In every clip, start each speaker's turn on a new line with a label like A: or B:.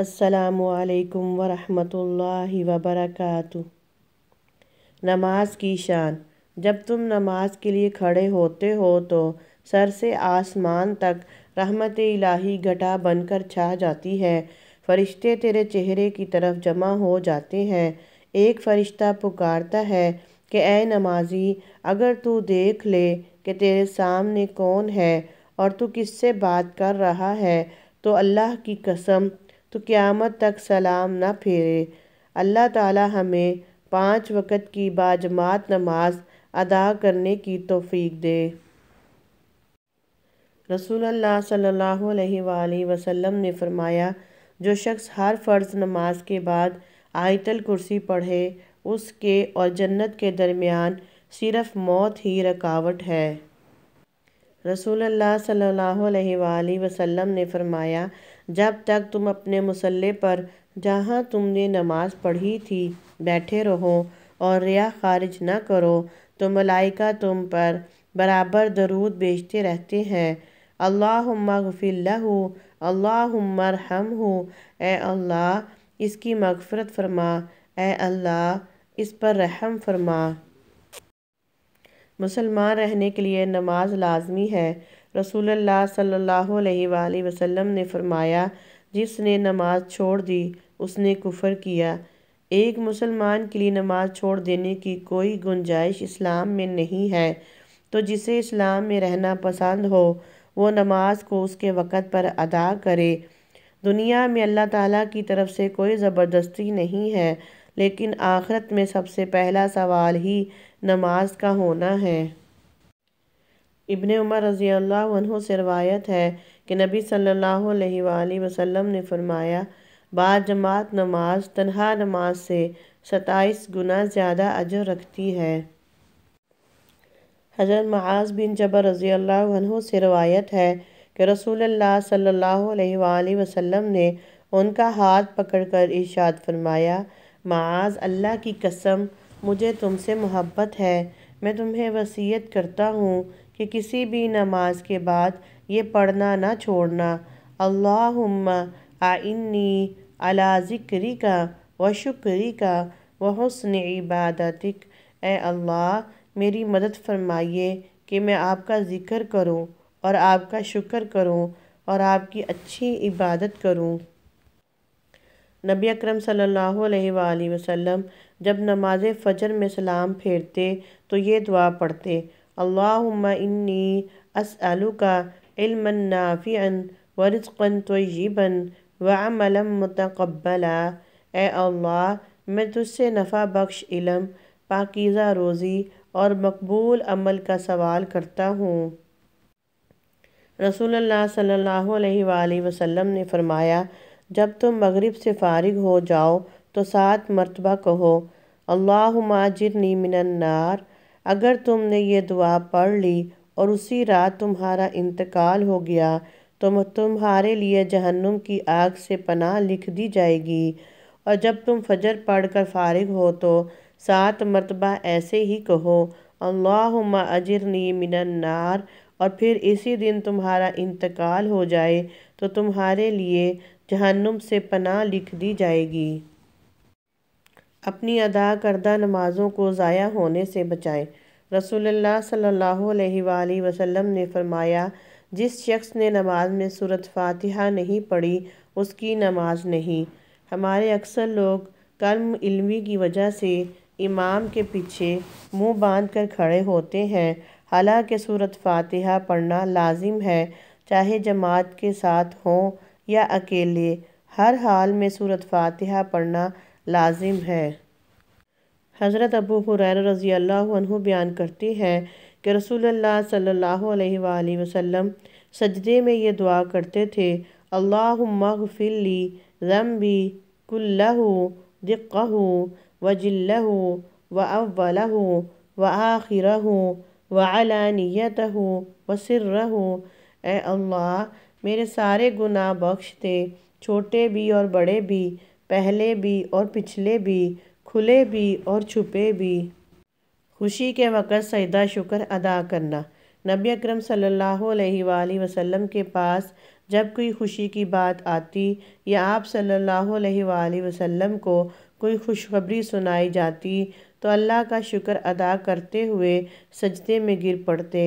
A: असलकम वरहमतुल्लाहि वबरकatuh नमाज की शान जब तुम नमाज के लिए खड़े होते हो तो सर से आसमान तक रहमत इलाही घटा बनकर छा जाती है फरिश्ते तेरे चेहरे की तरफ जमा हो जाते हैं एक फ़रिश्ता पुकारता है कि ए नमाजी अगर तू देख ले कि तेरे सामने कौन है और तू किससे बात कर रहा है तो अल्लाह की कसम तो क़्यामत तक सलाम न फेरे अल्लाह ताला हमें पाँच वक़्त की बाजमात नमाज अदा करने की तोफ़ी दे रसूल सल्लल्लाहु अलैहि वसल्लम ने फरमाया जो शख्स हर फ़र्ज़ नमाज के बाद आयतल कुर्सी पढ़े उसके और जन्नत के दरमियान सिर्फ मौत ही रकावट है रसूल सल्लल्लाहु अलैहि वसल्लम ने फरमाया जब तक तुम अपने मसल्ले पर जहाँ तुमने नमाज पढ़ी थी बैठे रहो और रिया खारिज न करो तो मलाइका तुम पर बराबर दरूद बेचते रहते हैं अल्लाह गफ़िल्लहु अल्लाह हम हो अल्लाह इसकी मगफ़रत फरमा ए अल्लाह इस पर रहम फरमा मुसलमान रहने के लिए नमाज लाजमी है रसूलुल्लाह सल्लल्लाहु अलैहि वसल्लम ने फरमाया जिसने नमाज छोड़ दी उसने कुफर किया एक मुसलमान के लिए नमाज छोड़ देने की कोई गुंजाइश इस्लाम में नहीं है तो जिसे इस्लाम में रहना पसंद हो वो नमाज को उसके वक़्त पर अदा करे दुनिया में अल्लाह ताला की तरफ से कोई ज़बरदस्ती नहीं है लेकिन आखरत में सबसे पहला सवाल ही नमाज का होना है इबन उमर रज़ी अल्लाह से रवायत है कि नबी सल्ला वसम ने फरमाया बा जमात नमाज तनहा नमाज से सताईस गुना ज़्यादा अजर रखती है हज़रत महाज बिन जबर रज़ी अल्लाह से रवायत है कि रसूल सल्ला वसम ने उनका हाथ पकड़कर इरशाद फरमाया माज़ अल्लाह की कसम मुझे तुमसे मोहब्बत है मैं तुम्हें वसीयत करता हूँ कि किसी भी नमाज के बाद ये पढ़ना ना छोड़ना अल्लाहुम्मा आइन्नी अला ज़िक्री का व शुक्री का व हसन इबादतिक ए अल्लाह मेरी मदद फरमाइए कि मैं आपका ज़िक्र करूं और आपका शुक्र करूं और आपकी अच्छी इबादत करूं नबी अकरम सल्लल्लाहु अलैहि वसल्लम जब नमाज फ़जर में सलाम फेरते तो ये दुआ पढ़ते अल्लाहुम्मन्नी असअलुका इल्मन नाफ़ियन वरज़क़न तय्यबन वमला मतकबला ए अल्लाह मैं तुझसे नफ़ा बख्श इलम पाकिज़ा रोज़ी और मकबूल अमल का सवाल करता हूँ रसूल सल्लल्लाहु अलैहि वसल्लम ने फ़रमाया जब तुम मगरिब से फारिग हो जाओ तो सात मरतबा कहो अल्लाह माजिरनी मिनन्नार अगर तुमने ये दुआ पढ़ ली और उसी रात तुम्हारा इंतकाल हो गया तो तुम्हारे लिए जहन्नुम की आग से पनाह लिख दी जाएगी और जब तुम फजर पढ़ कर फारिग हो तो सात मरतबा ऐसे ही कहो अल्लाह अजरनी मिनन्नार और फिर इसी दिन तुम्हारा इंतकाल हो जाए तो तुम्हारे लिए जहन्नुम से पनाह लिख दी जाएगी अपनी अदा करदा नमाज़ों को ज़ाया होने से बचाएं रसूलुल्लाह सल्लल्लाहु अलैहि वसल्लम ने फरमाया जिस शख्स ने नमाज में सूरत फातिहा नहीं पढ़ी उसकी नमाज नहीं हमारे अक्सर लोग कर्म इल्मी की वजह से इमाम के पीछे मुंह बांध कर खड़े होते हैं हालांकि सूरत फातिहा पढ़ना लाजिम है चाहे जमात के साथ हों या अकेले हर हाल में सूरत फातिहा पढ़ना लाजिम है हज़रत अबू हुरैर रज़ी अल्लाह बयान करते हैं कि रसोल्ला सल्ला वसम सजदे में ये दुआ करते थे अल्लाफ़िली ज़म्बी कुल्लहु दिक्कहु व जिल्लहु व अव्वलहु व आखिरहु व अलानियत व सिर्रहु ए अल्लाह मेरे सारे गुनाह बख्श दे छोटे भी और बड़े भी पहले भी और पिछले भी खुले भी और छुपे भी खुशी के वक़्त सजदा शुक्र अदा करना नबी अकरम सल्लल्लाहु अलैहि वसल्लम के पास जब कोई खुशी की बात आती या आप सल्लल्लाहु अलैहि वसल्लम को कोई खुशखबरी सुनाई जाती तो अल्लाह का शुक्र अदा करते हुए सजदे में गिर पड़ते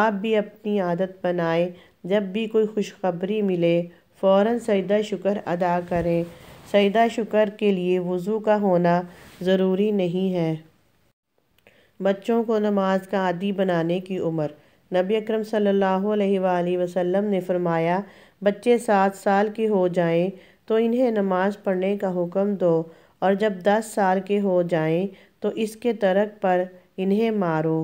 A: आप भी अपनी आदत बनाए जब भी कोई खुशखबरी मिले फ़ौर सजदा शुक्र अदा करें सजदा शुक्र के लिए वज़ू का होना ज़रूरी नहीं है बच्चों को नमाज का आदि बनाने की उम्र नबी अकरम सल्लल्लाहु अलैहि वसल्लम ने फरमाया बच्चे सात साल के हो जाएं तो इन्हें नमाज पढ़ने का हुक्म दो और जब दस साल के हो जाएं तो इसके तर्क पर इन्हें मारो